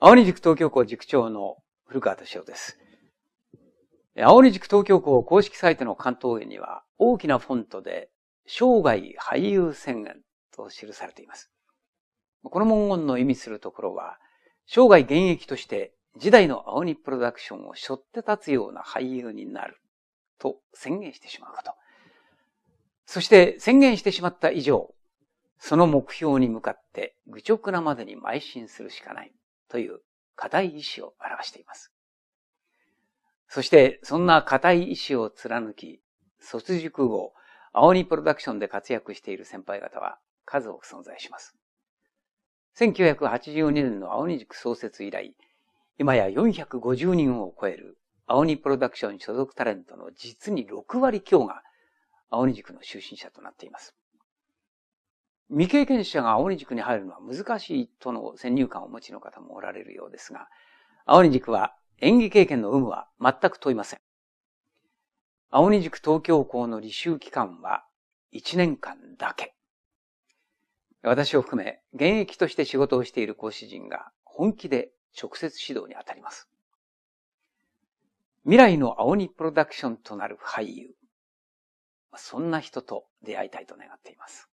青鬼塾東京校塾長の古川敏夫です。青鬼塾東京校公式サイトの関東園には大きなフォントで生涯俳優宣言と記されています。この文言の意味するところは、生涯現役として時代の青鬼プロダクションを背負って立つような俳優になると宣言してしまうこと。そして宣言してしまった以上、その目標に向かって愚直なまでに邁進するしかない。という固い意志を表しています。そして、そんな固い意志を貫き、卒塾後、青鬼プロダクションで活躍している先輩方は数多く存在します。1982年の青鬼塾創設以来、今や450人を超える青鬼プロダクション所属タレントの実に6割強が青鬼塾の出身者となっています。未経験者が青鬼塾に入るのは難しいとの先入観をお持ちの方もおられるようですが、青鬼塾は演技経験の有無は全く問いません。青鬼塾東京校の履修期間は1年間だけ。私を含め、現役として仕事をしている講師陣が本気で直接指導に当たります。未来の青鬼プロダクションとなる俳優。そんな人と出会いたいと願っています。